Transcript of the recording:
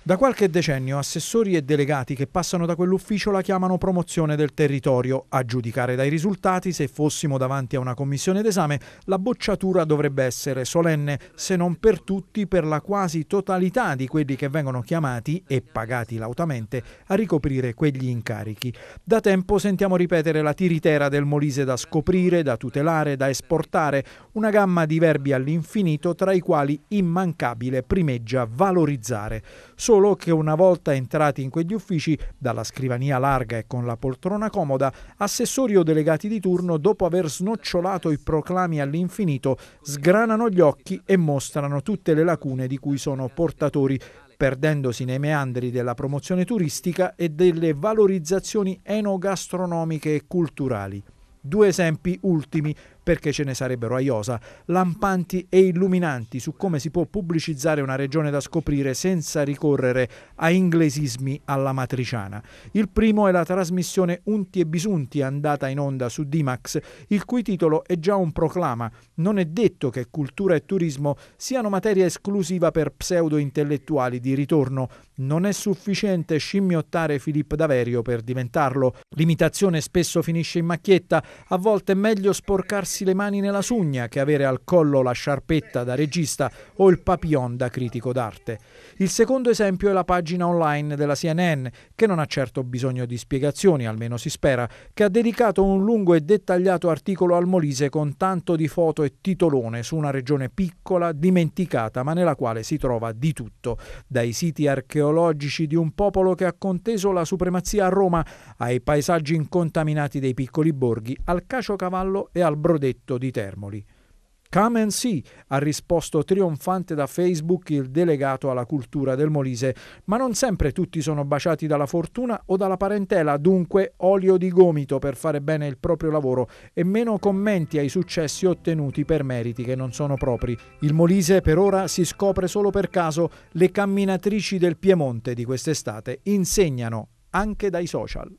Da qualche decennio assessori e delegati che passano da quell'ufficio la chiamano promozione del territorio. A giudicare dai risultati, se fossimo davanti a una commissione d'esame, la bocciatura dovrebbe essere solenne, se non per tutti, per la quasi totalità di quelli che vengono chiamati e pagati lautamente a ricoprire quegli incarichi. Da tempo sentiamo ripetere la tiritera del Molise da scoprire, da tutelare, da esportare, una gamma di verbi all'infinito tra i quali immancabile primeggia valorizzare. Solo solo che una volta entrati in quegli uffici, dalla scrivania larga e con la poltrona comoda, assessori o delegati di turno, dopo aver snocciolato i proclami all'infinito, sgranano gli occhi e mostrano tutte le lacune di cui sono portatori, perdendosi nei meandri della promozione turistica e delle valorizzazioni enogastronomiche e culturali. Due esempi ultimi, perché ce ne sarebbero a Iosa, lampanti e illuminanti su come si può pubblicizzare una regione da scoprire senza ricorrere a inglesismi alla matriciana. Il primo è la trasmissione Unti e Bisunti andata in onda su Dimax, il cui titolo è già un proclama. Non è detto che cultura e turismo siano materia esclusiva per pseudo-intellettuali di ritorno. Non è sufficiente scimmiottare Filippo Daverio per diventarlo. L'imitazione spesso finisce in macchietta, a volte è meglio sporcarsi mettersi le mani nella sugna che avere al collo la sciarpetta da regista o il papillon da critico d'arte. Il secondo esempio è la pagina online della CNN, che non ha certo bisogno di spiegazioni, almeno si spera, che ha dedicato un lungo e dettagliato articolo al Molise con tanto di foto e titolone su una regione piccola, dimenticata, ma nella quale si trova di tutto, dai siti archeologici di un popolo che ha conteso la supremazia a Roma, ai paesaggi incontaminati dei piccoli borghi, al caciocavallo e al brodello detto di Termoli. Come and see, ha risposto trionfante da Facebook il delegato alla cultura del Molise, ma non sempre tutti sono baciati dalla fortuna o dalla parentela, dunque olio di gomito per fare bene il proprio lavoro e meno commenti ai successi ottenuti per meriti che non sono propri. Il Molise per ora si scopre solo per caso, le camminatrici del Piemonte di quest'estate insegnano anche dai social.